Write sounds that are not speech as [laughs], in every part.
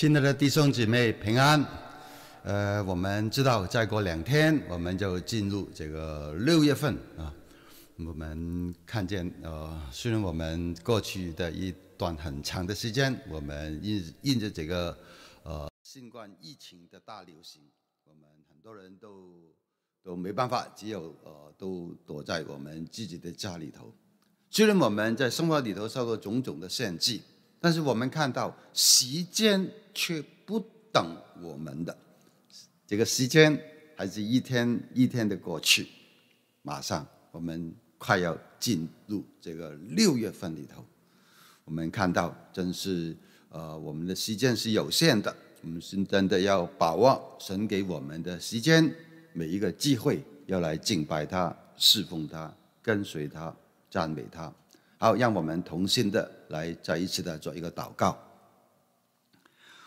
亲爱的弟兄姐妹，平安。呃，我们知道，再过两天我们就进入这个六月份啊。我们看见，呃，虽然我们过去的一段很长的时间，我们印印着这个呃新冠疫情的大流行，我们很多人都都没办法，只有呃都躲在我们自己的家里头。虽然我们在生活里头受到种种的限制。但是我们看到，时间却不等我们的，这个时间还是一天一天的过去。马上，我们快要进入这个六月份里头，我们看到，真是，呃，我们的时间是有限的，我们是真的要把握神给我们的时间，每一个机会，要来敬拜他、侍奉他、跟随他、赞美他。好，让我们同心的来再一次的做一个祷告。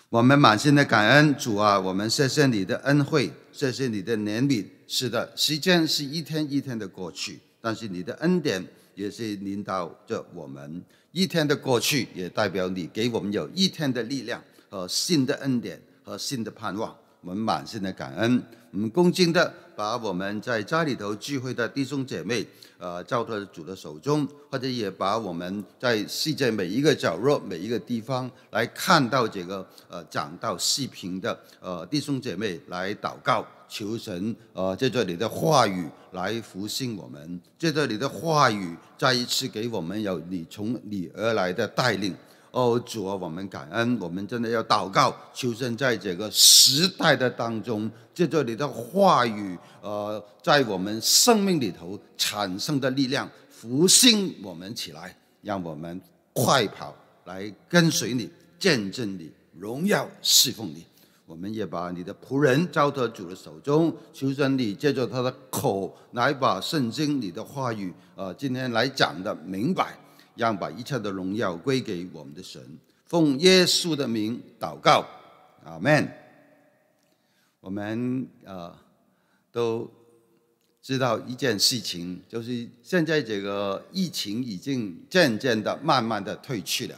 我们满心的感恩主啊，我们谢谢你的恩惠，谢谢你的怜悯。是的，时间是一天一天的过去，但是你的恩典也是引导着我们。一天的过去，也代表你给我们有一天的力量和新的恩典和新的盼望。我们满心的感恩，我们恭敬的把我们在家里头聚会的弟兄姐妹，呃，交托主的手中，或者也把我们在世界每一个角落、每一个地方来看到这个呃讲到视频的呃弟兄姐妹来祷告，求神，呃，在这里的话语来复信我们，在这里的话语再一次给我们有你从你而来的带领。哦，主啊，我们感恩，我们真的要祷告。出生在这个时代的当中，借着你的话语，呃，在我们生命里头产生的力量，复兴我们起来，让我们快跑来跟随你，见证你，荣耀侍奉你。我们也把你的仆人交到主的手中，求神你借着他的口来把圣经里的话语，呃，今天来讲的明白。让把一切的荣耀归给我们的神，奉耶稣的名祷告，阿门。我们啊都知道一件事情，就是现在这个疫情已经渐渐的、慢慢的退去了，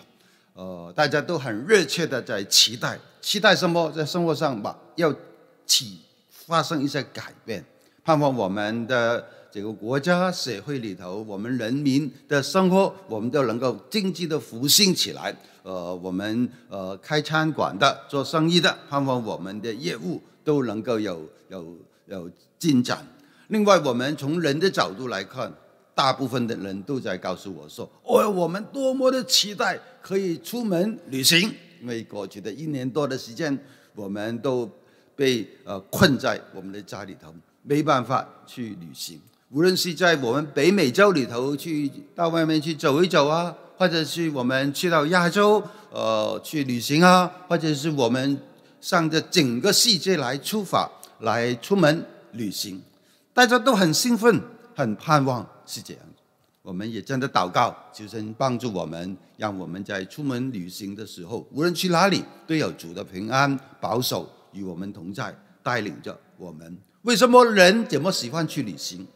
呃，大家都很热切的在期待，期待什么？在生活上吧，要起发生一些改变，盼望我们的。这个国家社会里头，我们人民的生活，我们就能够经济的复兴起来。呃，我们呃开餐馆的、做生意的，盼望我们的业务都能够有有有进展。另外，我们从人的角度来看，大部分的人都在告诉我说：“哦，我们多么的期待可以出门旅行。”因为过去的一年多的时间，我们都被呃困在我们的家里头，没办法去旅行。无论是在我们北美洲里头去到外面去走一走啊，或者是我们去到亚洲，呃，去旅行啊，或者是我们向着整个世界来出发，来出门旅行，大家都很兴奋，很盼望是这样。我们也真在祷告，求神帮助我们，让我们在出门旅行的时候，无论去哪里，都有主的平安保守与我们同在，带领着我们。为什么人这么喜欢去旅行？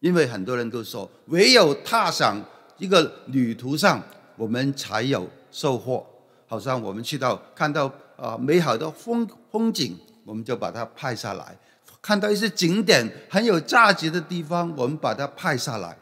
因为很多人都说，唯有踏上一个旅途上，我们才有收获。好像我们去到看到啊美好的风风景，我们就把它拍下来；看到一些景点很有价值的地方，我们把它拍下来，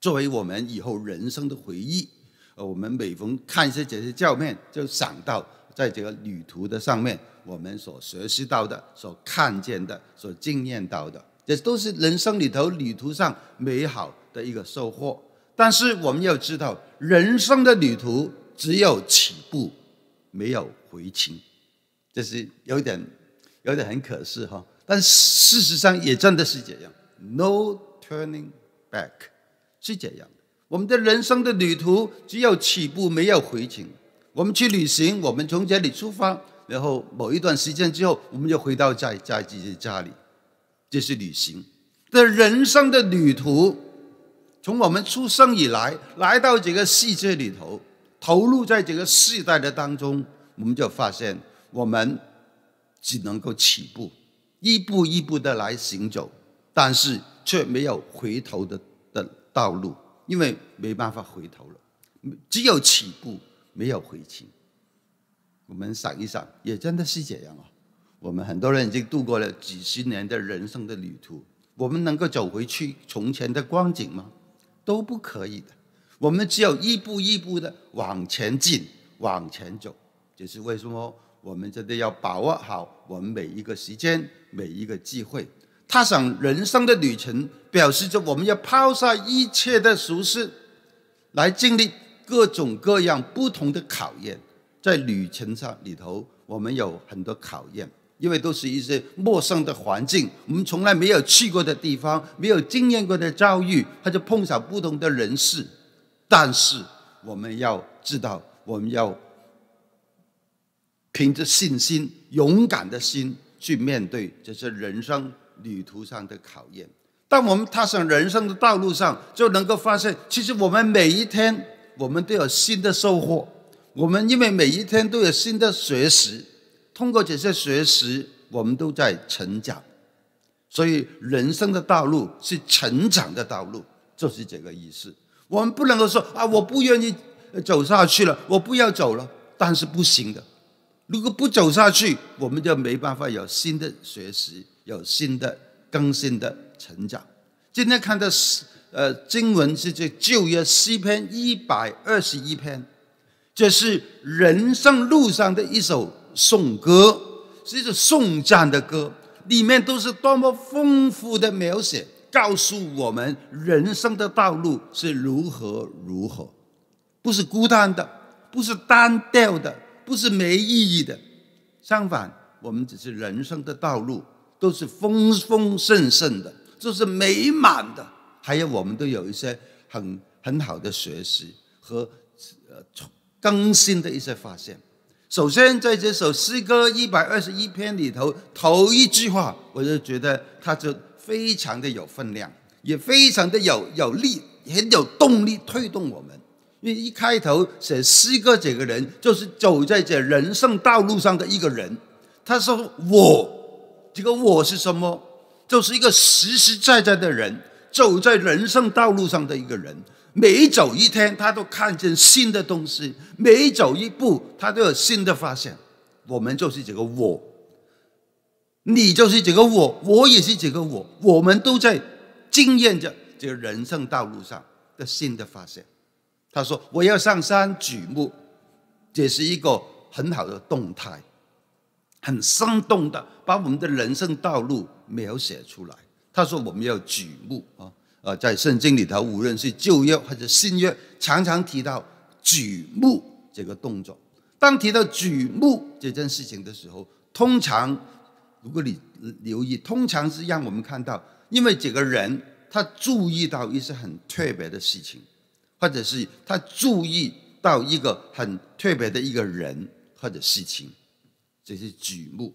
作为我们以后人生的回忆。呃，我们每逢看一些这些照片，就想到在这个旅途的上面，我们所学习到的、所看见的、所经验到的。这都是人生里头旅途上美好的一个收获，但是我们要知道，人生的旅途只有起步，没有回程，这是有点有点很可惜哈。但事实上也真的是这样，no turning back 是这样的。我们的人生的旅途只有起步，没有回程。我们去旅行，我们从这里出发，然后某一段时间之后，我们就回到在在自己家里。这是旅行的人生的旅途，从我们出生以来，来到这个世界里头，投入在这个世代的当中，我们就发现我们只能够起步，一步一步的来行走，但是却没有回头的的道路，因为没办法回头了，只有起步，没有回去。我们想一想，也真的是这样啊。我们很多人已经度过了几十年的人生的旅途，我们能够走回去从前的光景吗？都不可以的。我们只有一步一步的往前进，往前走。这是为什么？我们真的要把握好我们每一个时间，每一个机会，踏上人生的旅程，表示着我们要抛下一切的俗事，来经历各种各样不同的考验。在旅程上里头，我们有很多考验。因为都是一些陌生的环境，我们从来没有去过的地方，没有经验过的遭遇，他就碰上不同的人事。但是我们要知道，我们要凭着信心、勇敢的心去面对这些人生旅途上的考验。当我们踏上人生的道路上，就能够发现，其实我们每一天我们都有新的收获。我们因为每一天都有新的学习。通过这些学习，我们都在成长，所以人生的道路是成长的道路，就是这个意思。我们不能够说啊，我不愿意走下去了，我不要走了，但是不行的。如果不走下去，我们就没办法有新的学习，有新的更新的成长。今天看的是呃，经文是这旧约诗篇一百二十一篇，这是人生路上的一首。颂歌是一种颂赞的歌，里面都是多么丰富的描写，告诉我们人生的道路是如何如何，不是孤单的，不是单调的，不是没意义的。相反，我们只是人生的道路都是风风盛盛的，就是美满的。还有，我们都有一些很很好的学习和呃更新的一些发现。首先，在这首诗歌一百二十一篇里头，头一句话我就觉得它就非常的有分量，也非常的有有力，很有动力推动我们。因为一开头写诗歌这个人，就是走在这人生道路上的一个人。他说：“我，这个我是什么？就是一个实实在在的人，走在人生道路上的一个人。”每走一天，他都看见新的东西；每走一步，他都有新的发现。我们就是这个我，你就是这个我，我也是这个我。我们都在经验着这个人生道路上的新的发现。他说：“我要上山举目，这是一个很好的动态，很生动的，把我们的人生道路描写出来。”他说：“我们要举目啊。”呃，在圣经里头，无论是旧约或者新约，常常提到举目这个动作。当提到举目这件事情的时候，通常如果你留意，通常是让我们看到，因为这个人他注意到一些很特别的事情，或者是他注意到一个很特别的一个人或者事情，这是举目。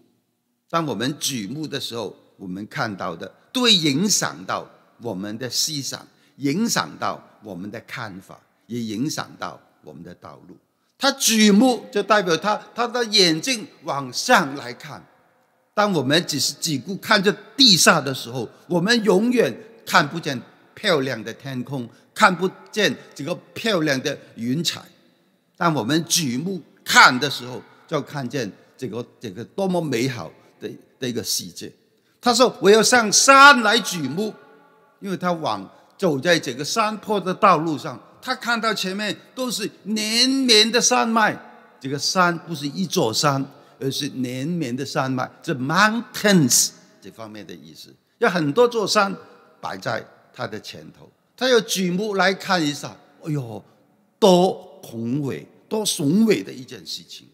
当我们举目的时候，我们看到的都会影响到。我们的思想影响到我们的看法，也影响到我们的道路。他举目就代表他他的眼睛往上来看。当我们只是只顾看着地下的时候，我们永远看不见漂亮的天空，看不见这个漂亮的云彩。当我们举目看的时候，就看见这个这个多么美好的的一个世界。他说：“我要上山来举目。”因为他往走在这个山坡的道路上，他看到前面都是连绵的山脉。这个山不是一座山，而是连绵的山脉，这 mountains 这方面的意思，有很多座山摆在他的前头。他要举目来看一下，哎呦，多宏伟、多雄伟的一件事情！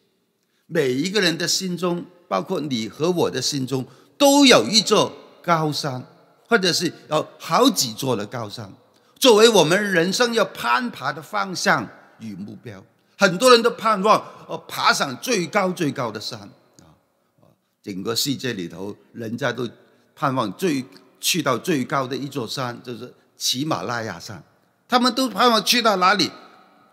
每一个人的心中，包括你和我的心中，都有一座高山。或者是有好几座的高山，作为我们人生要攀爬的方向与目标，很多人都盼望呃爬上最高最高的山啊！整个世界里头，人家都盼望最去到最高的一座山，就是喜马拉雅山。他们都盼望去到哪里，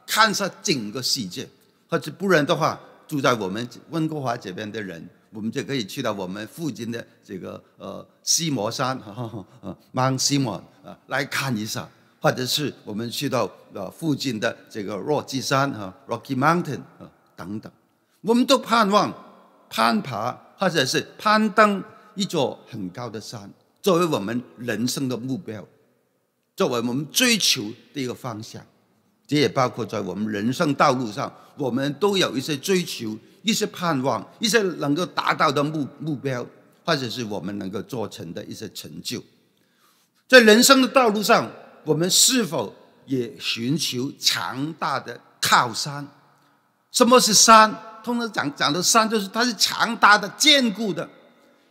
看上整个世界，或者不然的话，住在我们温哥华这边的人。我们就可以去到我们附近的这个呃西摩山，啊，[laughs] Mount Simon 啊，来看一下，或者是我们去到呃附近的这个洛基山和 Rocky Mountain 啊等等，我们都盼望攀爬或者是攀登一座很高的山，作为我们人生的目标，作为我们追求的一个方向。这也包括在我们人生道路上，我们都有一些追求、一些盼望、一些能够达到的目目标，或者是我们能够做成的一些成就。在人生的道路上，我们是否也寻求强大的靠山？什么是山？通常讲讲的山，就是它是强大的、坚固的，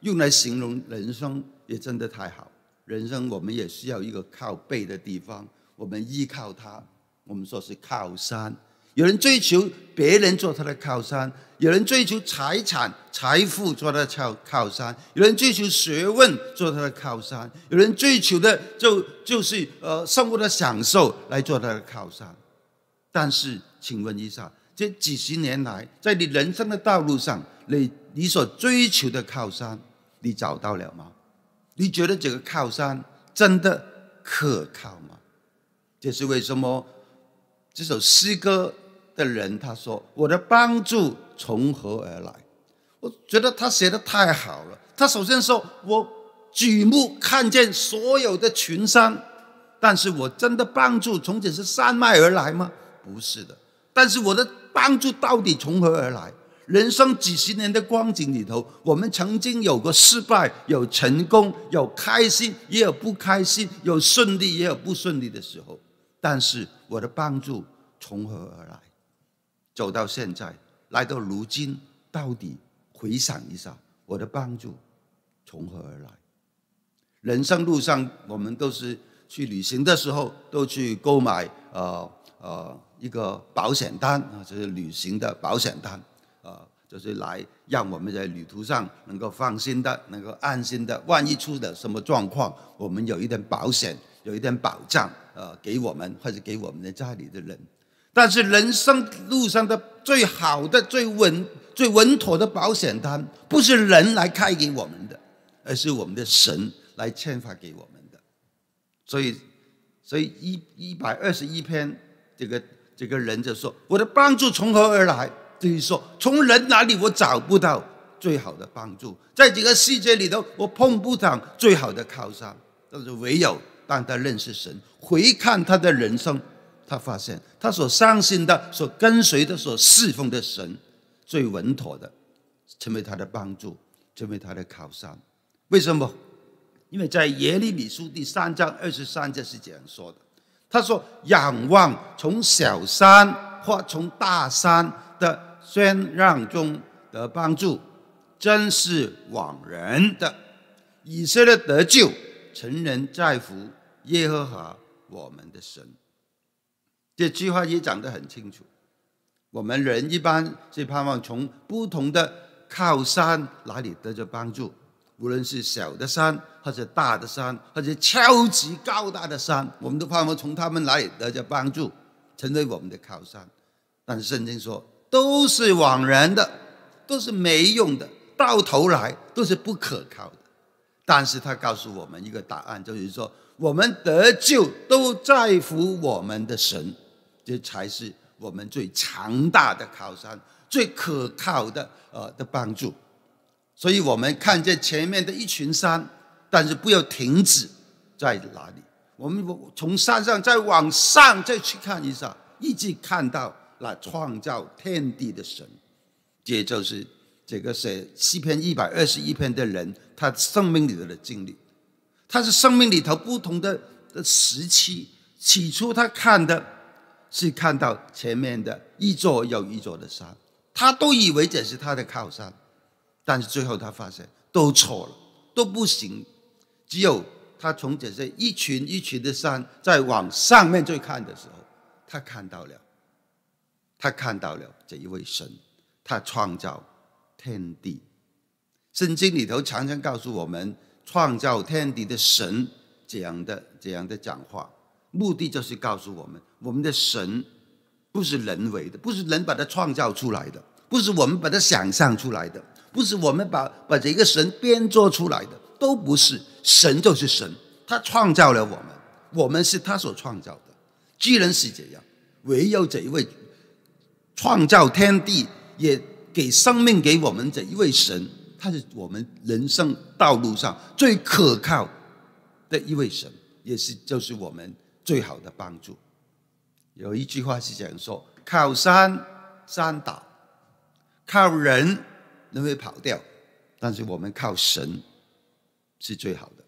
用来形容人生也真的太好。人生我们也需要一个靠背的地方，我们依靠它。我们说是靠山，有人追求别人做他的靠山，有人追求财产财富做他的靠靠山，有人追求学问做他的靠山，有人追求的就就是呃生活的享受来做他的靠山。但是，请问一下，这几十年来，在你人生的道路上，你你所追求的靠山，你找到了吗？你觉得这个靠山真的可靠吗？这是为什么？这首诗歌的人他说：“我的帮助从何而来？”我觉得他写的太好了。他首先说：“我举目看见所有的群山，但是我真的帮助从此是山脉而来吗？不是的。但是我的帮助到底从何而来？人生几十年的光景里头，我们曾经有过失败，有成功，有开心，也有不开心，有顺利，也有不顺利的时候。”但是我的帮助从何而来？走到现在，来到如今，到底回想一下，我的帮助从何而来？人生路上，我们都是去旅行的时候，都去购买呃呃一个保险单，就是旅行的保险单，呃，就是来让我们在旅途上能够放心的、能够安心的，万一出了什么状况，我们有一点保险，有一点保障。呃，给我们或者给我们的家里的人，但是人生路上的最好的、最稳、最稳妥的保险单，不是人来开给我们的，而是我们的神来签发给我们的。所以，所以一一百二十一篇，这个这个人就说：“我的帮助从何而来？”就是说，从人哪里我找不到最好的帮助，在这个世界里头，我碰不到最好的靠山，但是唯有。当他认识神，回看他的人生，他发现他所相信的、所跟随的、所侍奉的神，最稳妥的，成为他的帮助，成为他的靠山。为什么？因为在耶利米书第三章二十三节是这样说的：“他说，仰望从小山或从大山的喧让中得帮助，真是枉然的。以色列得救。”成人在乎耶和华我们的神，这句话也讲得很清楚。我们人一般是盼望从不同的靠山哪里得着帮助，无论是小的山，或者大的山，或者超级高大的山，我们都盼望从他们哪里得着帮助，成为我们的靠山。但是圣经说，都是枉然的，都是没用的，到头来都是不可靠的。但是他告诉我们一个答案，就是说我们得救都在乎我们的神，这才是我们最强大的靠山，最可靠的呃的帮助。所以我们看见前面的一群山，但是不要停止在哪里。我们从山上再往上再去看一下，一直看到那创造天地的神，这就是这个写七篇一百二十一篇的人。他生命里头的经历，他是生命里头不同的时期。起初他看的是看到前面的一座又一座的山，他都以为这是他的靠山，但是最后他发现都错了，都不行。只有他从这些一群一群的山在往上面去看的时候，他看到了，他看到了这一位神，他创造天地。圣经里头常常告诉我们，创造天地的神这样的这样的讲话，目的就是告诉我们，我们的神不是人为的，不是人把它创造出来的，不是我们把它想象出来的，不是我们把把这个神编做出来的，都不是，神就是神，他创造了我们，我们是他所创造的，既然是这样，唯有这一位创造天地也给生命给我们这一位神。他是我们人生道路上最可靠的一位神，也是就是我们最好的帮助。有一句话是讲说：靠山山倒，靠人人会跑掉，但是我们靠神是最好的。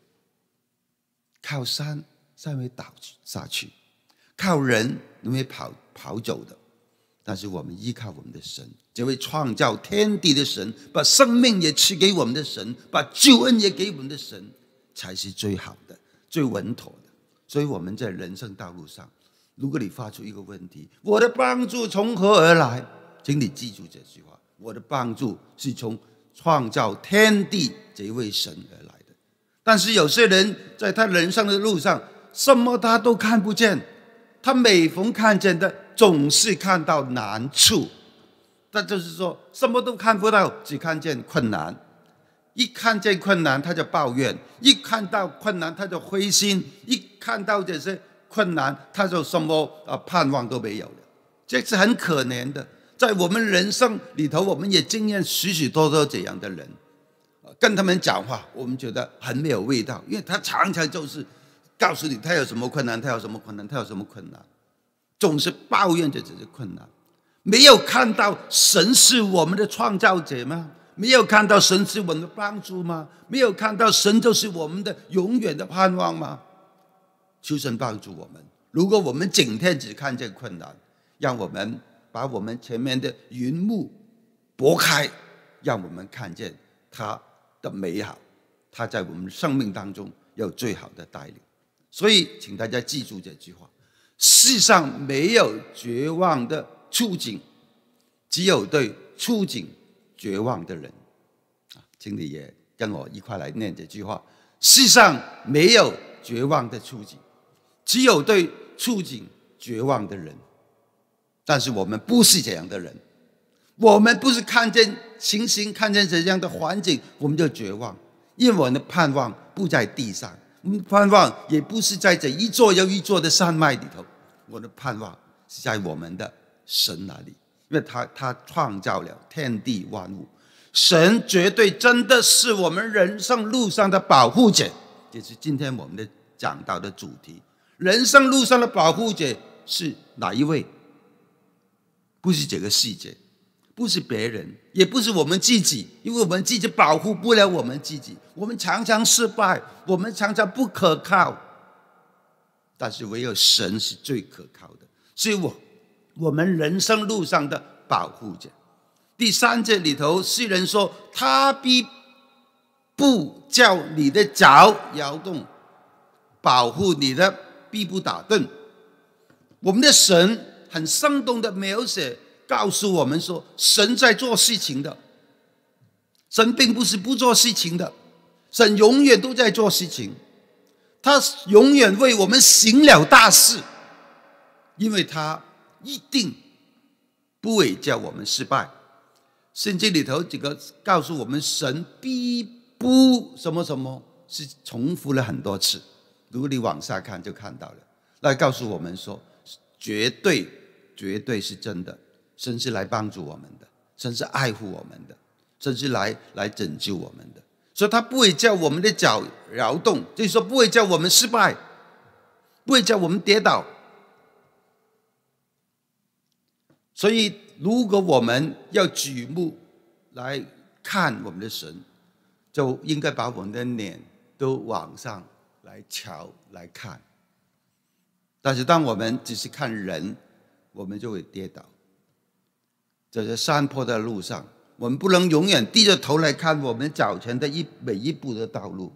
靠山山会倒下去，靠人人会跑跑走的。但是我们依靠我们的神，这位创造天地的神，把生命也赐给我们的神，把救恩也给我们的神，才是最好的、最稳妥的。所以我们在人生道路上，如果你发出一个问题：“我的帮助从何而来？”请你记住这句话：“我的帮助是从创造天地这位神而来的。”但是有些人在他人生的路上，什么他都看不见。他每逢看见的总是看到难处，那就是说什么都看不到，只看见困难。一看见困难他就抱怨，一看到困难他就灰心，一看到这些困难他就什么啊盼望都没有了，这是很可怜的。在我们人生里头，我们也经验许许多多这样的人，跟他们讲话我们觉得很没有味道，因为他常常就是。告诉你，他有什么困难？他有什么困难？他有什么困难？总是抱怨着这些困难，没有看到神是我们的创造者吗？没有看到神是我们的帮助吗？没有看到神就是我们的永远的盼望吗？求神帮助我们。如果我们整天只看见困难，让我们把我们前面的云幕拨开，让我们看见他的美好。他在我们生命当中有最好的带领。所以，请大家记住这句话：世上没有绝望的处境，只有对处境绝望的人。啊，请你也跟我一块来念这句话：世上没有绝望的处境，只有对处境绝望的人。但是我们不是这样的人，我们不是看见情形、看见怎样的环境，我们就绝望，因为我们的盼望不在地上。我们盼望也不是在这一座又一座的山脉里头，我的盼望是在我们的神那里，因为他他创造了天地万物，神绝对真的是我们人生路上的保护者，也是今天我们的讲到的主题，人生路上的保护者是哪一位？不是这个世界，不是别人。也不是我们自己，因为我们自己保护不了我们自己，我们常常失败，我们常常不可靠。但是唯有神是最可靠的，是我我们人生路上的保护者。第三节里头，诗人说：“他必不叫你的脚摇动，保护你的必不打盹。”我们的神很生动的描写。告诉我们说，神在做事情的，神并不是不做事情的，神永远都在做事情，他永远为我们行了大事，因为他一定不会叫我们失败。圣经里头几个告诉我们，神必不什么什么是重复了很多次，如果你往下看就看到了，来告诉我们说，绝对绝对是真的。神是来帮助我们的，神是爱护我们的，神是来来拯救我们的。所以，他不会叫我们的脚摇动，就是说不会叫我们失败，不会叫我们跌倒。所以，如果我们要举目来看我们的神，就应该把我们的脸都往上来瞧来看。但是，当我们只是看人，我们就会跌倒。在这山坡的路上，我们不能永远低着头来看我们早晨的一每一步的道路。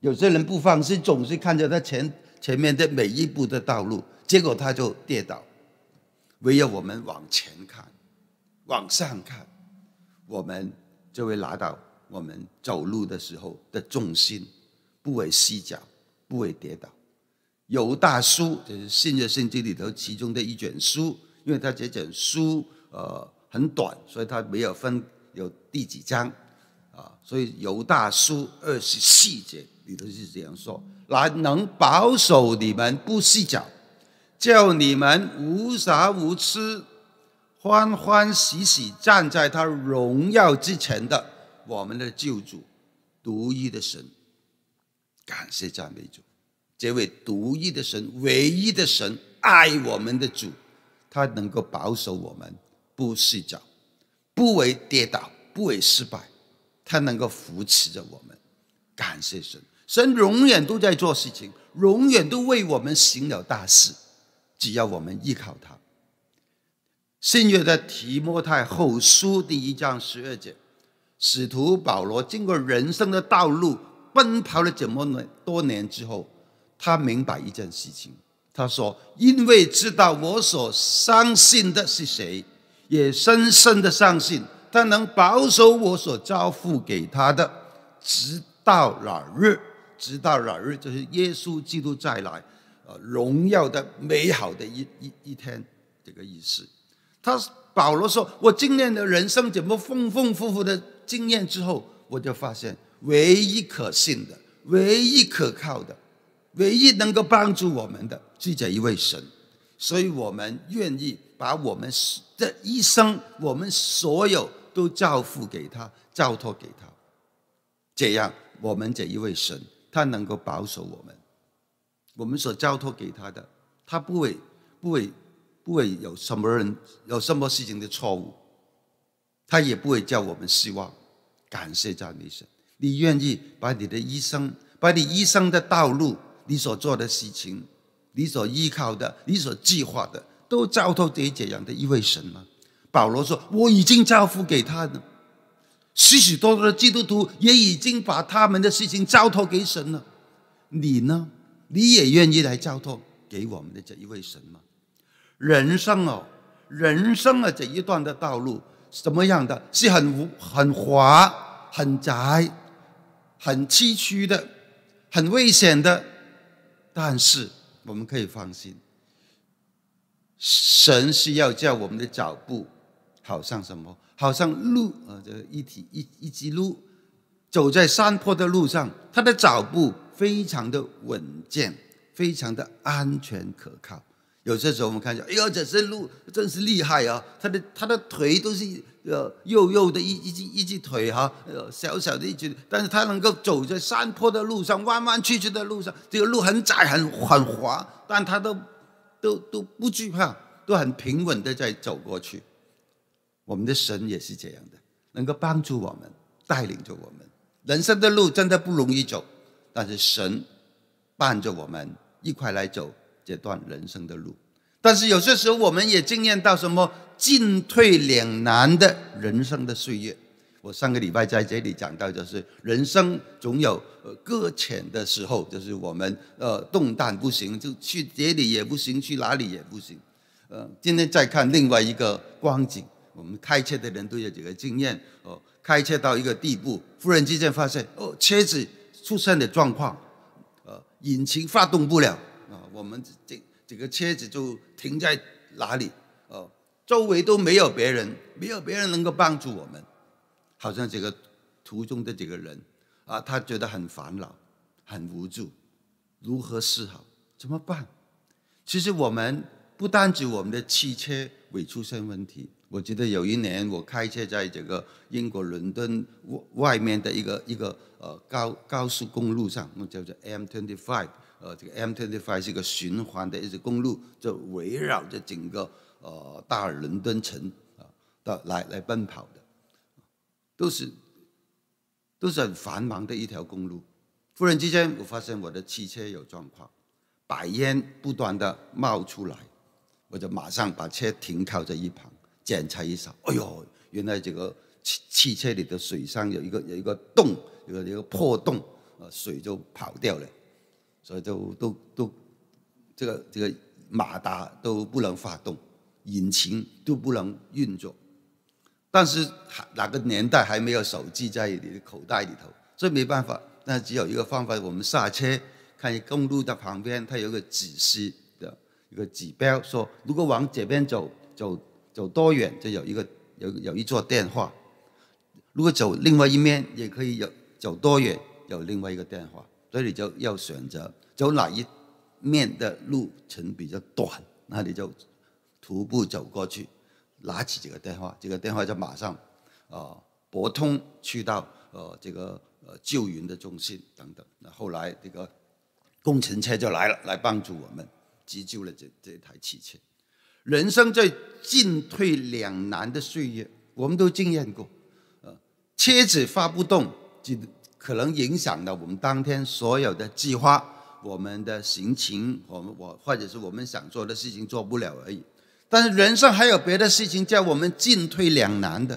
有些人不放心，总是看着他前前面的每一步的道路，结果他就跌倒。唯有我们往前看，往上看，我们就会拿到我们走路的时候的重心，不会失脚，不会跌倒。《犹大书》就是《新约圣经》里头其中的一卷书，因为他这卷书，呃。很短，所以它没有分有第几章，啊，所以犹大书二十四节里头是这样说，来能保守你们不洗脚，叫你们无杂无吃，欢欢喜喜站在他荣耀之前的我们的救主，独一的神，感谢赞美主，这位独一的神，唯一的神爱我们的主，他能够保守我们。不睡觉，不为跌倒，不为失败，他能够扶持着我们。感谢神，神永远都在做事情，永远都为我们行了大事。只要我们依靠他。新约的提摩太后书第一章十二节，使徒保罗经过人生的道路，奔跑了这么多多年之后，他明白一件事情。他说：“因为知道我所相信的是谁。”也深深的相信他能保守我所交付给他的，直到老日，直到老日就是耶稣基督再来，呃，荣耀的美好的一一一天这个意思。他保罗说：“我今年的人生怎么丰丰富富的经验之后，我就发现唯一可信的、唯一可靠的、唯一能够帮助我们的，就这一位神。所以我们愿意。”把我们这一生，我们所有都交付给他，交托给他，这样我们这一位神，他能够保守我们。我们所交托给他的，他不会不会不会有什么人有什么事情的错误，他也不会叫我们失望。感谢赞美神，你愿意把你的一生，把你一生的道路，你所做的事情，你所依靠的，你所计划的。都交托给这样的一位神了。保罗说：“我已经交付给他了。”许许多多的基督徒也已经把他们的事情交托给神了。你呢？你也愿意来交托给我们的这一位神吗？人生哦，人生的这一段的道路，什么样的？是很无、很滑、很窄、很崎岖的，很危险的。但是我们可以放心。神是要叫我们的脚步，好像什么？好像鹿啊，这一体一一只鹿，走在山坡的路上，它的脚步非常的稳健，非常的安全可靠。有些时候我们看一下，哎呦，这是鹿，真是厉害啊！它的它的腿都是呃肉肉的一一只一只腿哈，呃小小的一只，但是它能够走在山坡的路上，弯弯曲曲的路上，这个路很窄很很滑，但它都。都都不惧怕，都很平稳的在走过去。我们的神也是这样的，能够帮助我们，带领着我们。人生的路真的不容易走，但是神伴着我们一块来走这段人生的路。但是有些时候，我们也经验到什么进退两难的人生的岁月。我上个礼拜在这里讲到，就是人生总有搁浅的时候，就是我们呃动荡不行，就去这里也不行，去哪里也不行。呃，今天再看另外一个光景，我们开车的人都有几个经验哦，开车到一个地步，忽然之间发现哦车子出现的状况，呃，引擎发动不了啊，我们这这个车子就停在哪里，哦，周围都没有别人，没有别人能够帮助我们。好像这个途中的这个人啊，他觉得很烦恼、很无助，如何是好？怎么办？其实我们不单指我们的汽车会出现问题。我记得有一年我开车在这个英国伦敦外外面的一个一个呃高高速公路上，我叫做 M twenty five，呃，这个 M twenty five 是一个循环的一条公路，就围绕着整个呃大伦敦城啊的来来奔跑的。都是都是很繁忙的一条公路，忽然之间，我发现我的汽车有状况，白烟不断的冒出来，我就马上把车停靠在一旁检查一下。哎呦，原来这个汽汽车里的水上有一个有一个洞，有一个破洞，呃，水就跑掉了，所以就都都这个这个马达都不能发动，引擎都不能运作。但是还哪个年代还没有手机在你的口袋里头，所以没办法。那只有一个方法，我们下车看公路的旁边，它有个指示的一个指标，说如果往这边走，走走多远就有一个有有一座电话；如果走另外一面也可以有走多远有另外一个电话。所以你就要选择走哪一面的路程比较短，那你就徒步走过去。拿起这个电话，这个电话就马上，呃，拨通去到呃这个呃救援的中心等等。那后来这个工程车就来了，来帮助我们急救了这这台汽车。人生在进退两难的岁月，我们都经验过。呃，车子发不动，就可能影响了我们当天所有的计划、我们的行程，我们我或者是我们想做的事情做不了而已。但是人生还有别的事情叫我们进退两难的，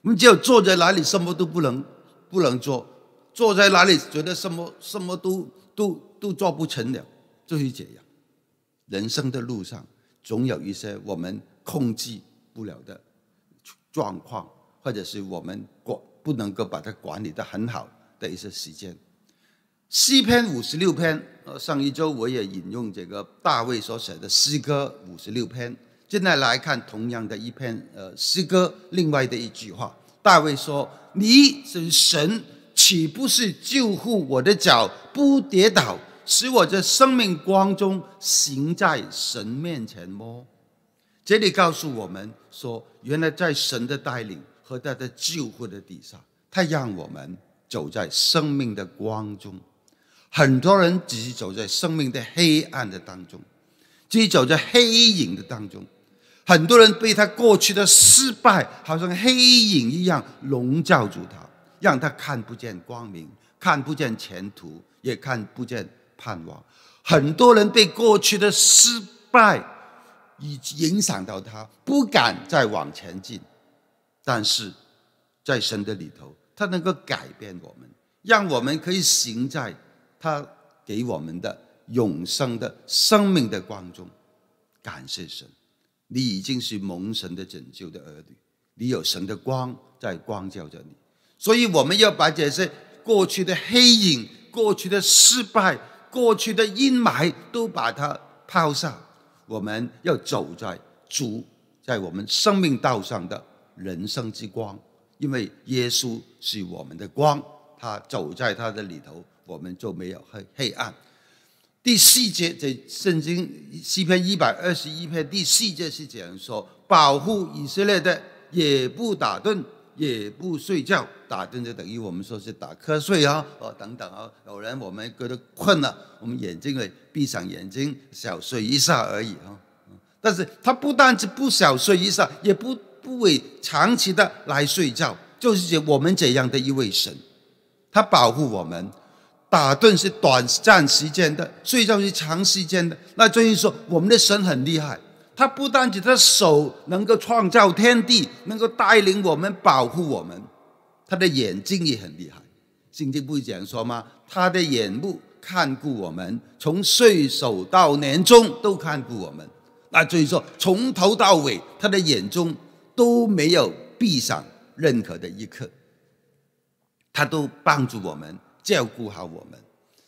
我们只有坐在哪里什么都不能不能做，坐在哪里觉得什么什么都都都做不成了，就是这样。人生的路上总有一些我们控制不了的状况，或者是我们管不能够把它管理的很好的一些时间。诗篇五十六篇，呃，上一周我也引用这个大卫所写的诗歌五十六篇。现在来看同样的一篇呃诗歌，另外的一句话，大卫说：“你是神，岂不是救护我的脚不跌倒，使我在生命光中行在神面前么？”这里告诉我们说，原来在神的带领和他的救护的底下，他让我们走在生命的光中。很多人只是走在生命的黑暗的当中，只是走在黑影的当中。很多人被他过去的失败，好像黑影一样笼罩住他，让他看不见光明，看不见前途，也看不见盼望。很多人被过去的失败，已影响到他，不敢再往前进。但是在神的里头，他能够改变我们，让我们可以行在他给我们的永生的生命的光中。感谢神。你已经是蒙神的拯救的儿女，你有神的光在光照着你，所以我们要把这些过去的黑影、过去的失败、过去的阴霾都把它抛下，我们要走在主在我们生命道上的人生之光，因为耶稣是我们的光，他走在他的里头，我们就没有黑黑暗。第四节在圣经七篇一百二十一篇第四节是这样说：保护以色列的也不打盹，也不睡觉。打盹就等于我们说是打瞌睡啊，哦等等啊。有人我们觉得困了，我们眼睛会闭上眼睛小睡一下而已啊。但是他不但是不小睡一下，也不不会长期的来睡觉。就是我们这样的一位神，他保护我们。打盹是短暂时间的，睡觉是长时间的。那就是说，我们的神很厉害，他不单只他手能够创造天地，能够带领我们、保护我们，他的眼睛也很厉害。圣经不是讲说吗？他的眼目看顾我们，从岁首到年终都看顾我们。那就是说，从头到尾，他的眼中都没有闭上任何的一刻，他都帮助我们。照顾好我们，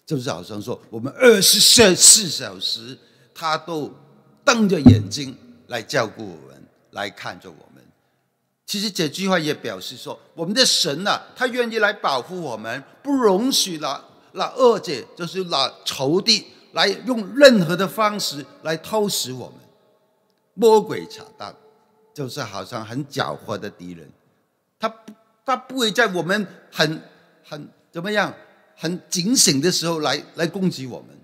就是好像说我们二十四小时，他都瞪着眼睛来照顾我们，来看着我们。其实这句话也表示说，我们的神呐，他愿意来保护我们，不容许了那恶者，就是那仇敌，来用任何的方式来偷袭我们。魔鬼、撒旦，就是好像很狡猾的敌人，他不，他不会在我们很很怎么样。很警醒的时候来来攻击我们，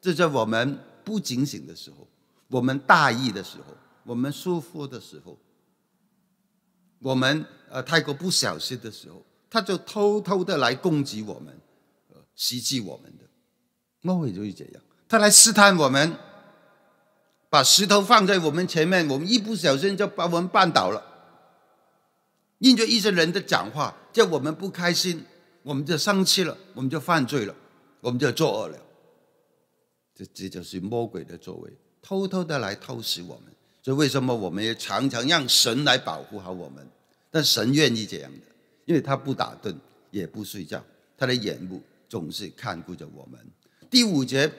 这在我们不警醒的时候，我们大意的时候，我们疏忽的时候，我们呃太过不小心的时候，他就偷偷的来攻击我们，袭击我们的。魔鬼就是这样，他来试探我们，把石头放在我们前面，我们一不小心就把我们绊倒了。因着一些人的讲话叫我们不开心。我们就生气了，我们就犯罪了，我们就作恶了。这这就是魔鬼的作为，偷偷的来偷袭我们。所以为什么我们也常常让神来保护好我们？但神愿意这样的，因为他不打盹，也不睡觉，他的眼目总是看顾着我们。第五节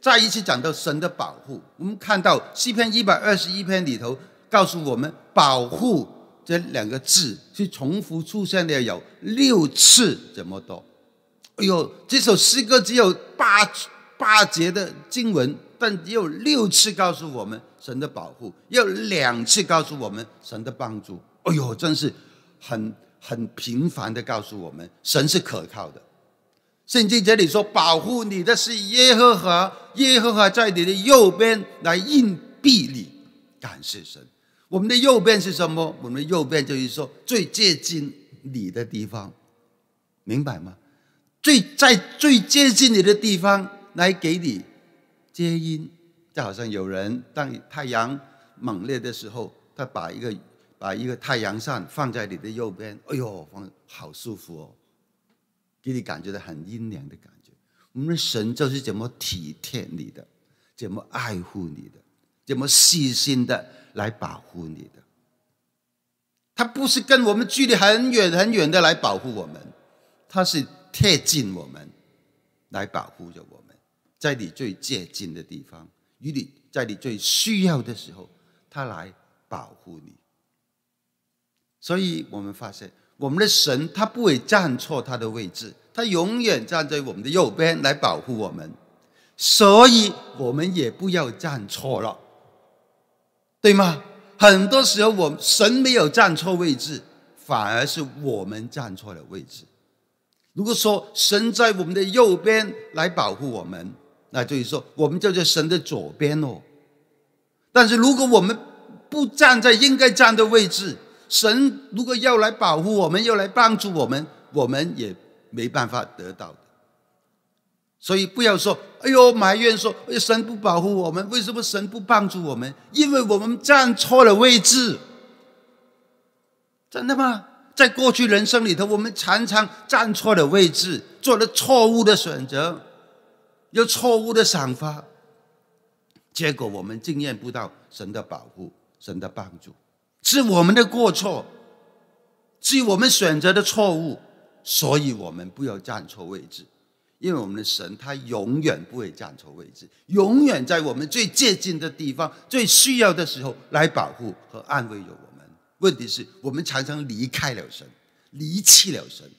再一次讲到神的保护，我们看到诗篇一百二十一篇里头告诉我们保护。这两个字是重复出现的，有六次，这么多？哎呦，这首诗歌只有八八节的经文，但只有六次告诉我们神的保护，有两次告诉我们神的帮助。哎呦，真是很很频繁的告诉我们，神是可靠的。圣经这里说，保护你的是耶和华，耶和华在你的右边来硬币你，感谢神。我们的右边是什么？我们的右边就是说最接近你的地方，明白吗？最在最接近你的地方来给你接音，就好像有人当太阳猛烈的时候，他把一个把一个太阳扇放在你的右边，哎呦，放好舒服哦，给你感觉到很阴凉的感觉。我们的神就是怎么体贴你的，怎么爱护你的。这么细心的来保护你的，他不是跟我们距离很远很远的来保护我们，他是贴近我们来保护着我们，在你最接近的地方，与你在你最需要的时候，他来保护你。所以我们发现，我们的神他不会站错他的位置，他永远站在我们的右边来保护我们，所以我们也不要站错了。对吗？很多时候，我神没有站错位置，反而是我们站错了位置。如果说神在我们的右边来保护我们，那就是说我们就在神的左边哦。但是如果我们不站在应该站的位置，神如果要来保护我们，要来帮助我们，我们也没办法得到的。所以不要说，哎呦，埋怨说，哎，神不保护我们，为什么神不帮助我们？因为我们站错了位置，真的吗？在过去人生里头，我们常常站错了位置，做了错误的选择，有错误的想法，结果我们经验不到神的保护，神的帮助，是我们的过错，是我们选择的错误，所以我们不要站错位置。因为我们的神，他永远不会站错位置，永远在我们最接近的地方、最需要的时候来保护和安慰着我们。问题是我们常常离开了神，离弃了神，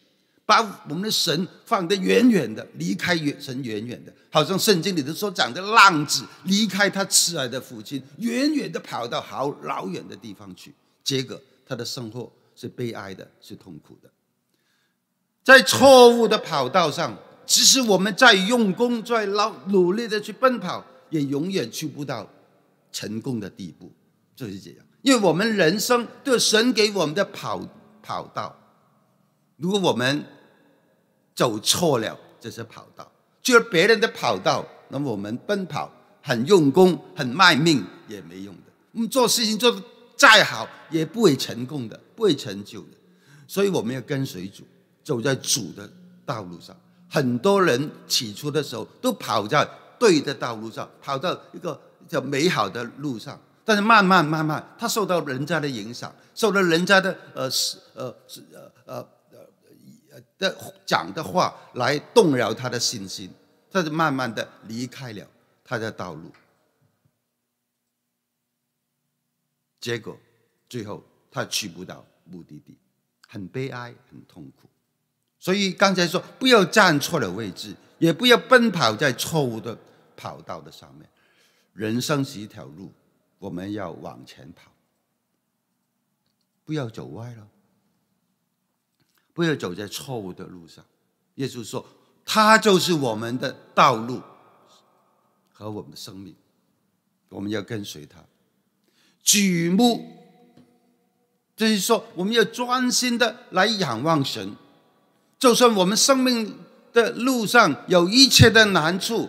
把我们的神放得远远的，离开神远远的，好像圣经里头说，长着浪子离开他慈爱的父亲，远远的跑到好老远的地方去，结果他的生活是悲哀的，是痛苦的，在错误的跑道上。即使我们再用功、再劳努力的去奔跑，也永远去不到成功的地步，就是这样。因为我们人生就神给我们的跑跑道，如果我们走错了这些跑道，就是别人的跑道，那我们奔跑很用功、很卖命也没用的。我们做事情做得再好，也不会成功的，不会成就的。所以我们要跟随主，走在主的道路上。很多人起初的时候都跑在对的道路上，跑到一个叫美好的路上，但是慢慢慢慢，他受到人家的影响，受到人家的呃是呃呃呃的讲的话来动摇他的信心，他就慢慢的离开了他的道路，结果最后他去不到目的地，很悲哀，很痛苦。所以刚才说，不要站错了位置，也不要奔跑在错误的跑道的上面。人生是一条路，我们要往前跑，不要走歪了，不要走在错误的路上。耶稣说：“他就是我们的道路和我们的生命，我们要跟随他。”举目，就是说，我们要专心的来仰望神。就算我们生命的路上有一切的难处，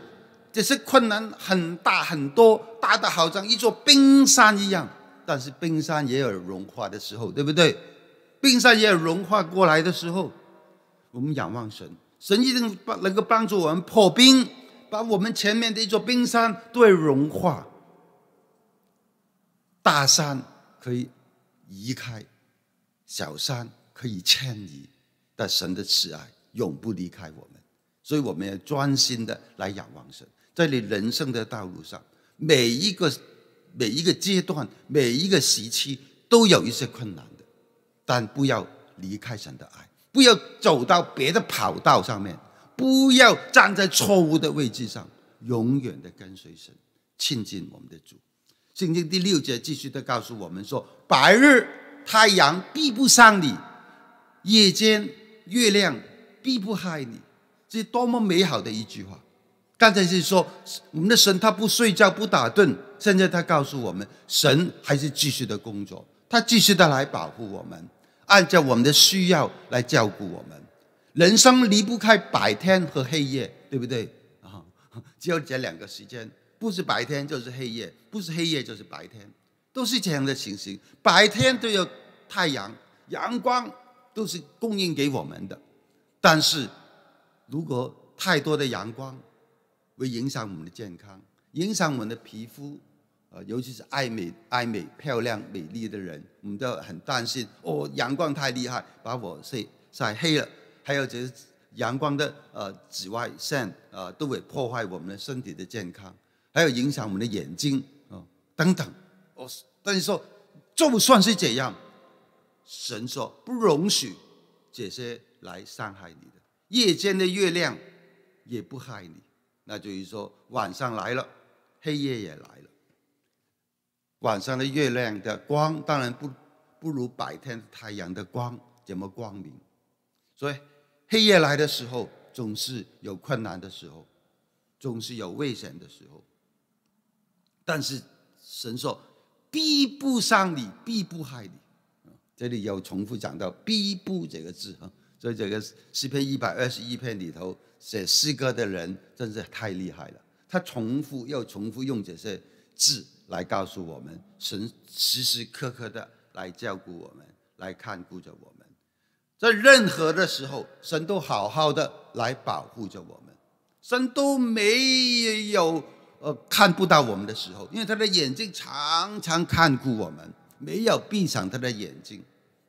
这些困难很大很多，大的好像一座冰山一样。但是冰山也有融化的时候，对不对？冰山也有融化过来的时候。我们仰望神，神一定帮能够帮助我们破冰，把我们前面的一座冰山都会融化。大山可以移开，小山可以迁移。神的慈爱永不离开我们，所以我们要专心的来仰望神。在你人生的道路上，每一个、每一个阶段、每一个时期，都有一些困难的，但不要离开神的爱，不要走到别的跑道上面，不要站在错误的位置上，永远的跟随神，亲近我们的主。圣经第六节继续的告诉我们说：白日太阳比不上你，夜间。月亮必不害你，这多么美好的一句话！刚才是说我们的神他不睡觉不打盹，现在他告诉我们，神还是继续的工作，他继续的来保护我们，按照我们的需要来照顾我们。人生离不开白天和黑夜，对不对啊？只有这两个时间，不是白天就是黑夜，不是黑夜就是白天，都是这样的情形。白天都有太阳阳光。都是供应给我们的，但是如果太多的阳光会影响我们的健康，影响我们的皮肤，呃，尤其是爱美、爱美、漂亮、美丽的人，我们都很担心哦，阳光太厉害，把我晒晒黑了。还有就是阳光的呃紫外线啊，都会破坏我们的身体的健康，还有影响我们的眼睛哦等等。哦，但是说就算是这样。神说不容许这些来伤害你的，夜间的月亮也不害你。那就是说，晚上来了，黑夜也来了。晚上的月亮的光当然不不如白天太阳的光这么光明，所以黑夜来的时候，总是有困难的时候，总是有危险的时候。但是神说，避不上你，避不害你。这里有重复讲到“必不”这个字，哈，所以这个诗篇一百二十一篇里头写诗歌的人真是太厉害了。他重复又重复用这些字来告诉我们，神时时刻刻的来照顾我们，来看顾着我们，在任何的时候，神都好好的来保护着我们，神都没有呃看不到我们的时候，因为他的眼睛常常看顾我们。没有闭上他的眼睛，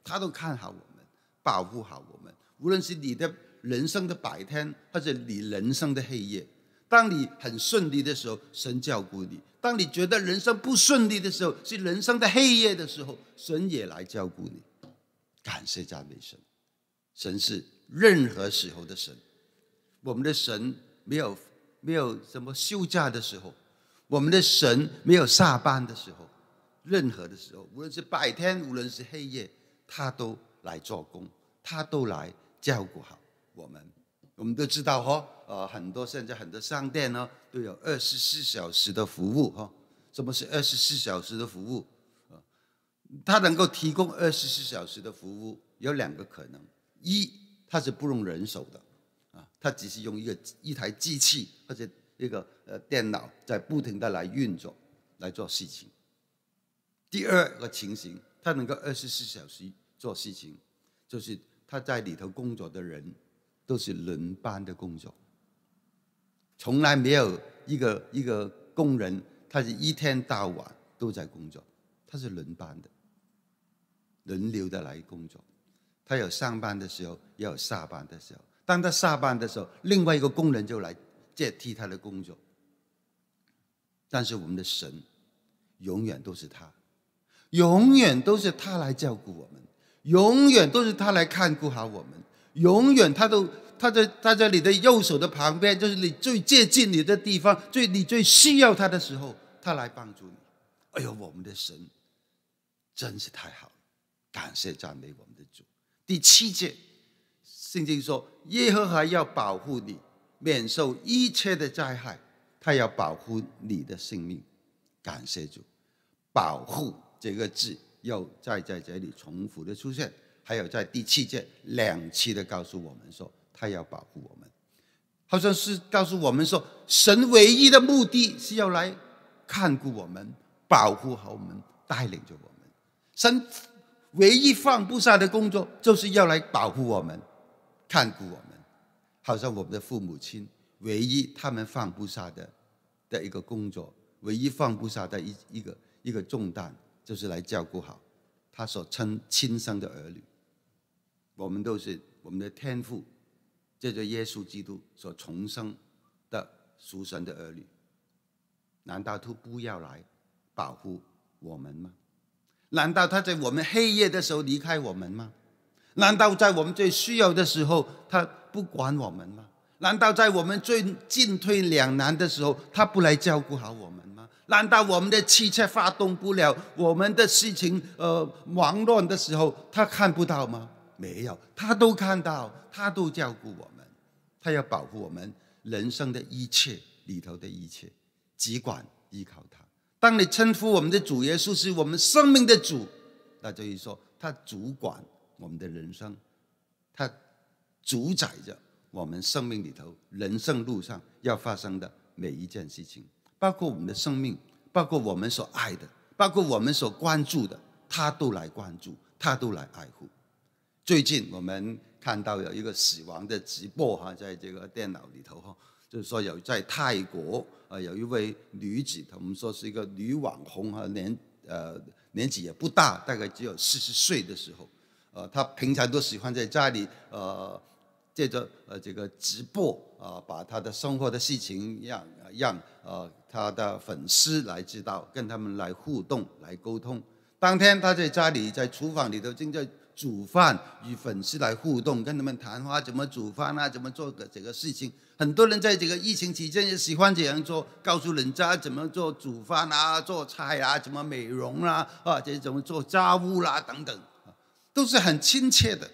他都看好我们，保护好我们。无论是你的人生的白天，或者你人生的黑夜，当你很顺利的时候，神照顾你；当你觉得人生不顺利的时候，是人生的黑夜的时候，神也来照顾你。感谢赞美神，神是任何时候的神。我们的神没有没有什么休假的时候，我们的神没有下班的时候。任何的时候，无论是白天，无论是黑夜，他都来做工，他都来照顾好我们。我们都知道哈，呃，很多现在很多商店呢都有二十四小时的服务哈。什么是二十四小时的服务？他它能够提供二十四小时的服务有两个可能：一，它是不用人手的，啊，它只是用一个一台机器或者一个呃电脑在不停的来运作来做事情。第二个情形，他能够二十四小时做事情，就是他在里头工作的人，都是轮班的工作，从来没有一个一个工人，他是一天到晚都在工作，他是轮班的，轮流的来工作，他有上班的时候，也有下班的时候。当他下班的时候，另外一个工人就来接替他的工作，但是我们的神，永远都是他。永远都是他来照顾我们，永远都是他来看顾好我们，永远他都他在他在你的右手的旁边，就是你最接近你的地方，最你最需要他的时候，他来帮助你。哎呦，我们的神真是太好了，感谢赞美我们的主。第七节圣经说，耶和华要保护你，免受一切的灾害，他要保护你的性命。感谢主，保护。这个字又再在这里重复的出现，还有在第七节两次的告诉我们说，他要保护我们，好像是告诉我们说，神唯一的目的是要来看顾我们，保护好我们，带领着我们。神唯一放不下的工作，就是要来保护我们，看顾我们，好像我们的父母亲唯一他们放不下的的一个工作，唯一放不下的一一个一个重担。就是来照顾好他所称亲生的儿女，我们都是我们的天父，这个耶稣基督所重生的属神的儿女。难道都不要来保护我们吗？难道他在我们黑夜的时候离开我们吗？难道在我们最需要的时候他不管我们吗？难道在我们最进退两难的时候，他不来照顾好我们吗？难道我们的汽车发动不了，我们的事情呃忙乱的时候，他看不到吗？没有，他都看到，他都照顾我们，他要保护我们人生的一切里头的一切，只管依靠他。当你称呼我们的主耶稣是我们生命的主，那就说他主管我们的人生，他主宰着。我们生命里头，人生路上要发生的每一件事情，包括我们的生命，包括我们所爱的，包括我们所关注的，他都来关注，他都来爱护。最近我们看到有一个死亡的直播哈，在这个电脑里头哈，就是说有在泰国啊，有一位女子，我们说是一个女网红哈，年呃年纪也不大，大概只有四十岁的时候，呃，她平常都喜欢在家里呃。借着呃这个直播啊，把他的生活的事情让让呃他的粉丝来知道，跟他们来互动、来沟通。当天他在家里在厨房里头正在煮饭，与粉丝来互动，跟他们谈话怎么煮饭啊，怎么做的这个事情。很多人在这个疫情期间也喜欢这样做，告诉人家怎么做煮饭啊、做菜啊、怎么美容啊、啊，这怎么做家务啦等等，都是很亲切的。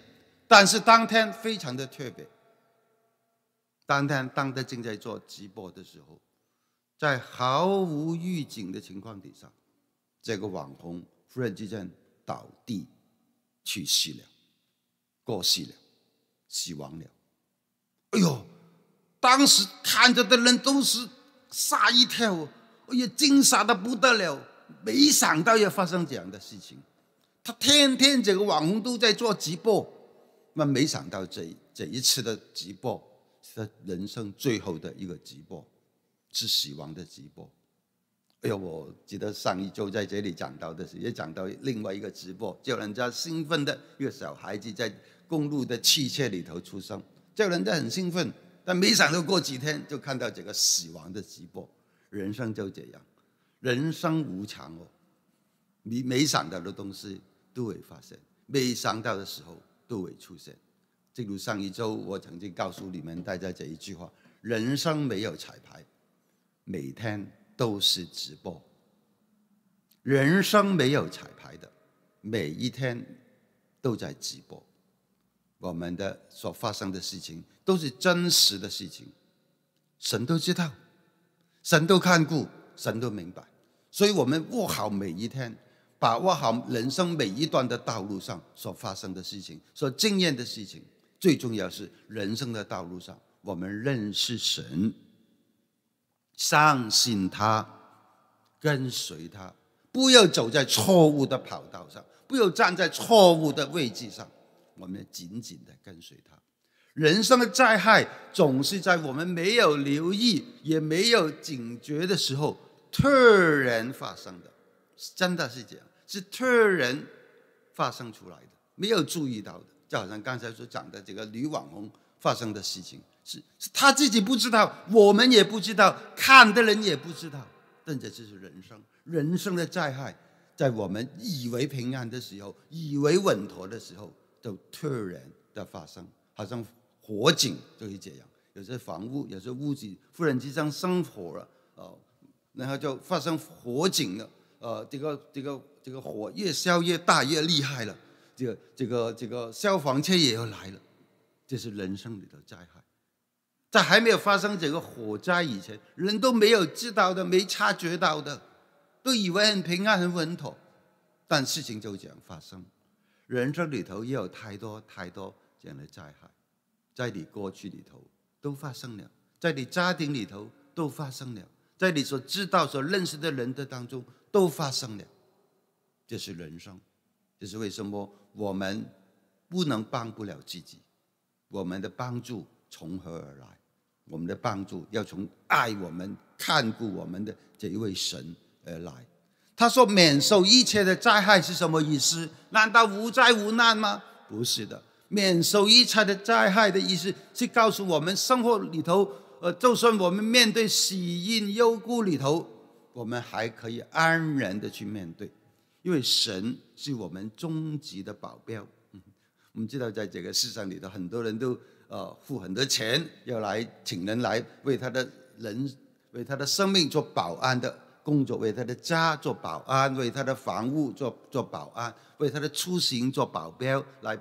但是当天非常的特别，当天当他正在做直播的时候，在毫无预警的情况底下，这个网红忽然之间倒地去世了，过世了，死亡了。哎呦，当时看着的人都是吓一跳，哎呀，惊傻的不得了，没想到要发生这样的事情。他天天这个网红都在做直播。那没想到这这一次的直播是他人生最后的一个直播，是死亡的直播。哎呦，我记得上一周在这里讲到的是，也讲到另外一个直播，叫人家兴奋的一个小孩子在公路的汽车里头出生，叫人家很兴奋。但没想到过几天就看到这个死亡的直播，人生就这样，人生无常哦。你没想到的东西都会发生，没想到的时候。杜伟出现，正如上一周我曾经告诉你们大家这一句话：人生没有彩排，每天都是直播。人生没有彩排的，每一天都在直播。我们的所发生的事情都是真实的事情，神都知道，神都看顾，神都明白。所以，我们过好每一天。把握好人生每一段的道路上所发生的事情，所经验的事情，最重要是人生的道路上，我们认识神，相信他，跟随他，不要走在错误的跑道上，不要站在错误的位置上，我们紧紧的跟随他。人生的灾害总是在我们没有留意，也没有警觉的时候，突然发生的，真的是这样。是突然发生出来的，没有注意到的，就好像刚才所讲的这个女网红发生的事情，是是她自己不知道，我们也不知道，看的人也不知道。但这就是人生，人生的灾害，在我们以为平安的时候，以为稳妥的时候，就突然的发生，好像火警就是这样，有些房屋，有些屋子忽然之间生火了，哦，然后就发生火警了，呃，这个这个。这个火越烧越大，越厉害了。这、个这个、这个消防车也要来了。这是人生里的灾害，在还没有发生这个火灾以前，人都没有知道的，没察觉到的，都以为很平安、很稳妥。但事情就这样发生。人生里头也有太多太多这样的灾害，在你过去里头都发生了，在你家庭里头都发生了，在你所知道、所认识的人的当中都发生了。这是人生，这是为什么我们不能帮不了自己？我们的帮助从何而来？我们的帮助要从爱我们、看顾我们的这一位神而来。他说“免受一切的灾害”是什么意思？难道无灾无难吗？不是的，“免受一切的灾害”的意思，是告诉我们生活里头，呃，就算我们面对喜、印忧、顾里头，我们还可以安然的去面对。因为神是我们终极的保镖。我们知道，在这个世上里头，很多人都呃付很多钱，要来请人来为他的人、为他的生命做保安的工作，为他的家做保安，为他的房屋做做保安，为他的出行做保镖，来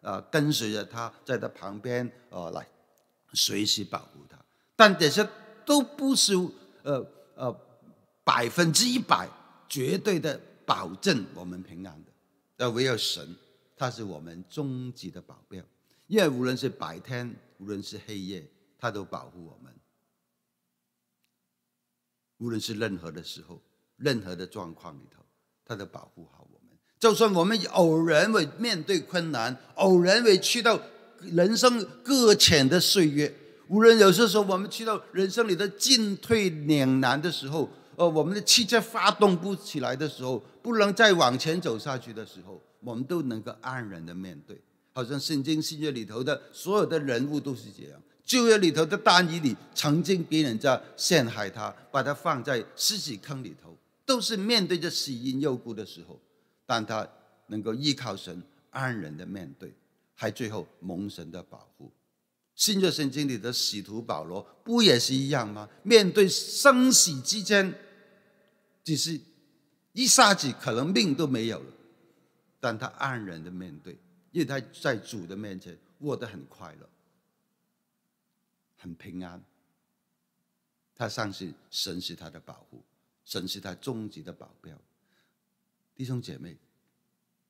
呃跟随着他，在他旁边呃来随时保护他。但这些都不是呃呃百分之一百绝对的。保证我们平安的，那唯有神，他是我们终极的保镖。因为无论是白天，无论是黑夜，他都保护我们；无论是任何的时候，任何的状况里头，他都保护好我们。就算我们偶然会面对困难，偶然会去到人生搁浅的岁月，无论有些时候我们去到人生里的进退两难的时候。呃，我们的汽车发动不起来的时候，不能再往前走下去的时候，我们都能够安然的面对。好像圣经世界里头的所有的人物都是这样。旧约里头的丹尼里曾经被人家陷害他，把他放在狮子坑里头，都是面对着死因诱惑的时候，但他能够依靠神，安然的面对，还最后蒙神的保护。新约圣经里的使徒保罗不也是一样吗？面对生死之间。只是，一下子可能命都没有了，但他安然的面对，因为他在主的面前过得很快乐，很平安。他相信神是他的保护，神是他终极的保镖。弟兄姐妹，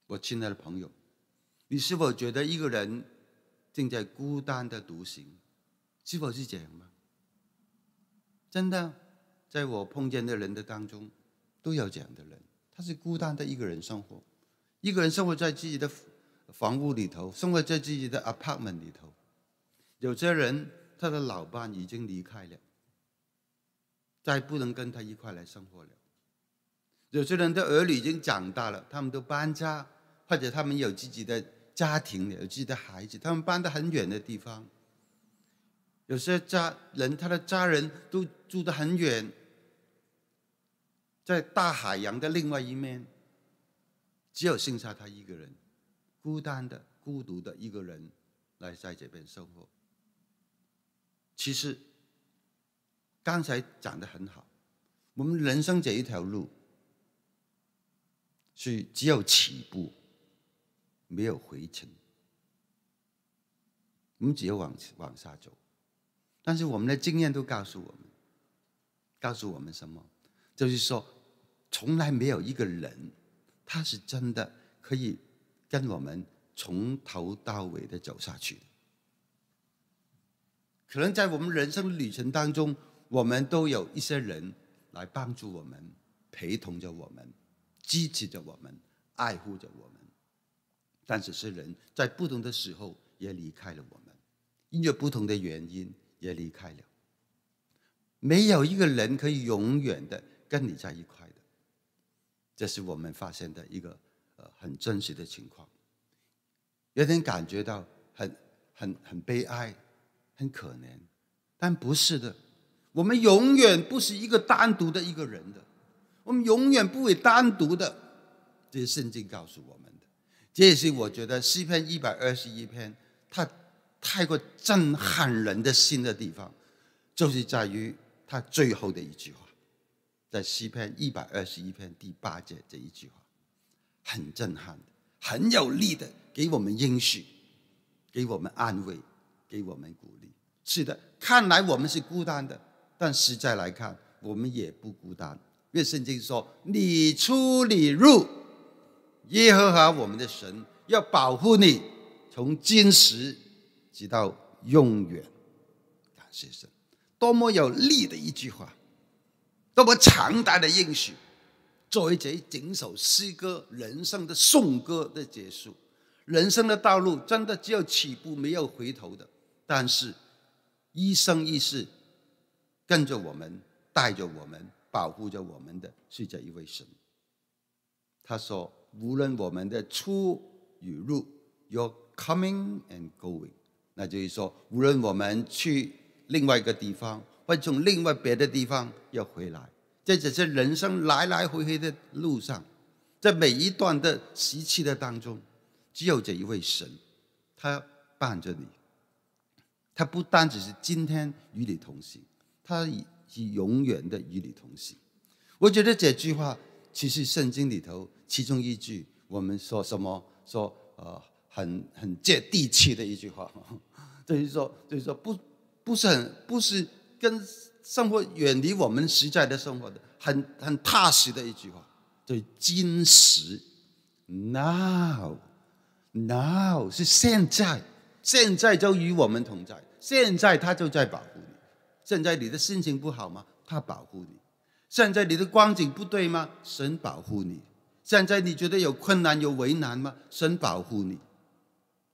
我亲爱的朋友，你是否觉得一个人正在孤单的独行？是否是这样吗？真的，在我碰见的人的当中。都要样的人，他是孤单的一个人生活，一个人生活在自己的房屋里头，生活在自己的 apartment 里头。有些人他的老伴已经离开了，再不能跟他一块来生活了。有些人的儿女已经长大了，他们都搬家，或者他们有自己的家庭有自己的孩子，他们搬到很远的地方。有些家人，他的家人都住得很远。在大海洋的另外一面，只有剩下他一个人，孤单的、孤独的一个人来在这边生活。其实刚才讲的很好，我们人生这一条路是只有起步，没有回程。我们只有往往下走，但是我们的经验都告诉我们，告诉我们什么，就是说。从来没有一个人，他是真的可以跟我们从头到尾的走下去。可能在我们人生的旅程当中，我们都有一些人来帮助我们、陪同着我们、支持着我们、爱护着我们。但是，是人在不同的时候也离开了我们，因为不同的原因也离开了。没有一个人可以永远的跟你在一块。这是我们发现的一个呃很真实的情况，有点感觉到很很很悲哀、很可怜，但不是的，我们永远不是一个单独的一个人的，我们永远不会单独的。这是圣经告诉我们的，这也是我觉得诗篇一百二十一篇它太过震撼人的心的地方，就是在于它最后的一句话。在西篇一百二十一篇第八节这一句话，很震撼的，很有力的，给我们应许，给我们安慰，给我们鼓励。是的，看来我们是孤单的，但实在来看，我们也不孤单。因为圣经说：“你出你入，耶和华我们的神要保护你，从今时直到永远。”感谢神，多么有力的一句话！多么强大的应许！作为这整首诗歌人生的颂歌的结束，人生的道路真的只有起步没有回头的。但是，一生一世跟着我们、带着我们、保护着我们的是这一位神。他说：“无论我们的出与入，Your coming and going，那就是说，无论我们去另外一个地方。”会从另外别的地方又回来，这只是人生来来回回的路上，在每一段的时期的当中，只有这一位神，他伴着你，他不单只是今天与你同行，他是永远的与你同行。我觉得这句话其实圣经里头其中一句，我们说什么说呃很很接地气的一句话，就 [laughs] 是说就是说不不是很不是。跟生活远离我们实在的生活的很很踏实的一句话，对，今时 now now” 是现在，现在就与我们同在，现在他就在保护你。现在你的心情不好吗？他保护你。现在你的光景不对吗？神保护你。现在你觉得有困难有为难吗？神保护你。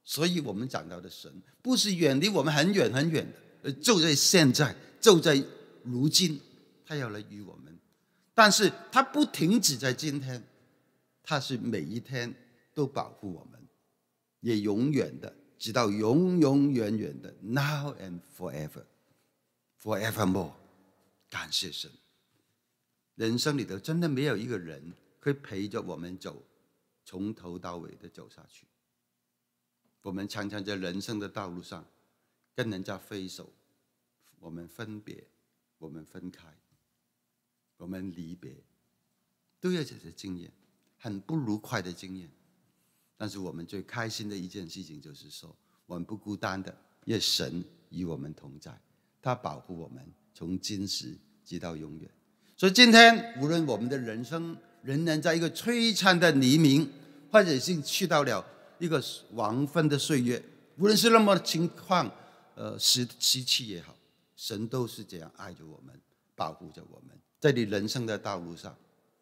所以我们讲到的神，不是远离我们很远很远的，就在现在。就在如今，他要来与我们，但是他不停止在今天，他是每一天都保护我们，也永远的，直到永永远远的，now and forever，forever more。感谢神，人生里头真的没有一个人会陪着我们走，从头到尾的走下去。我们常常在人生的道路上跟人家挥手。我们分别，我们分开，我们离别，都有这些经验，很不愉快的经验。但是我们最开心的一件事情就是说，我们不孤单的，因为神与我们同在，他保护我们从今时直到永远。所以今天，无论我们的人生仍然在一个璀璨的黎明，或者是去到了一个黄昏的岁月，无论是那么情况，呃，时时期也好。神都是这样爱着我们，保护着我们。在你人生的道路上，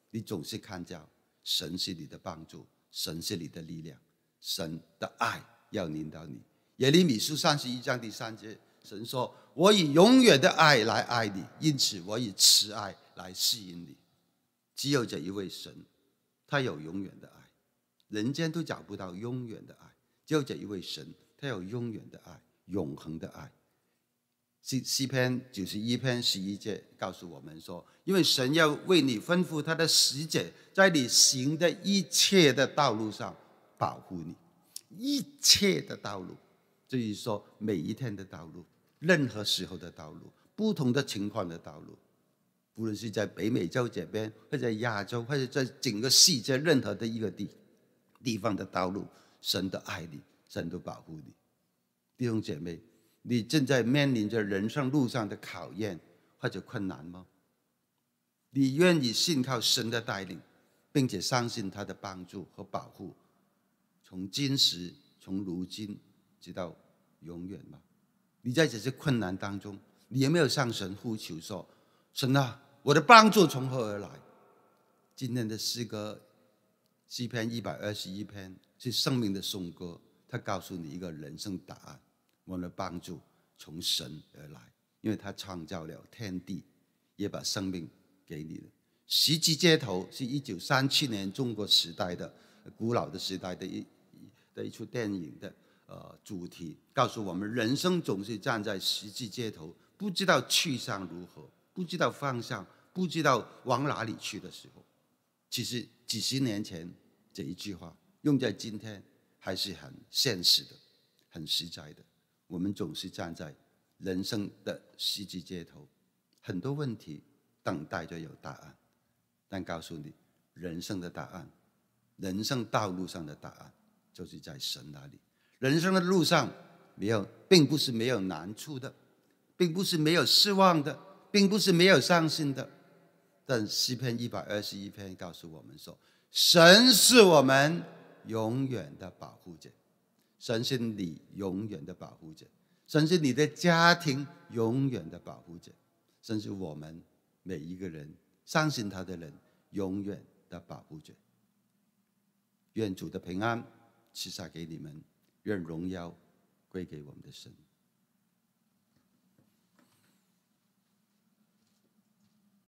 你总是看见神是你的帮助，神是你的力量，神的爱要引导你。耶利米书三十一章第三节，神说：“我以永远的爱来爱你，因此我以慈爱来吸引你。”只有这一位神，他有永远的爱，人间都找不到永远的爱。只有这一位神，他有永远的爱，永恒的爱。西西篇九十一篇十一节告诉我们说，因为神要为你吩咐他的使者在你行的一切的道路上保护你，一切的道路，就是说每一天的道路，任何时候的道路，不同的情况的道路，不论是在北美洲这边，或者亚洲，或者在整个世界任何的一个地地方的道路，神都爱你，神都保护你，弟兄姐妹。你正在面临着人生路上的考验或者困难吗？你愿意信靠神的带领，并且相信他的帮助和保护，从今时从如今直到永远吗？你在这些困难当中，你有没有向神呼求说：“神啊，我的帮助从何而来？”今天的诗歌诗篇一百二十一篇是生命的颂歌，它告诉你一个人生答案。我们的帮助从神而来，因为他创造了天地，也把生命给你了。十字街头是一九三七年中国时代的古老的时代的一的一出电影的呃主题，告诉我们：人生总是站在十字街头，不知道去向如何，不知道方向，不知道往哪里去的时候。其实几十年前这一句话用在今天还是很现实的，很实在的。我们总是站在人生的十字街头，很多问题等待着有答案。但告诉你，人生的答案，人生道路上的答案，就是在神那里。人生的路上没有，并不是没有难处的，并不是没有失望的，并不是没有伤心的。但诗篇一百二十一篇告诉我们说，神是我们永远的保护者。神是你永远的保护者，神是你的家庭永远的保护者，相信我们每一个人相信他的人永远的保护者。愿主的平安赐下给你们，愿荣耀归给我们的神。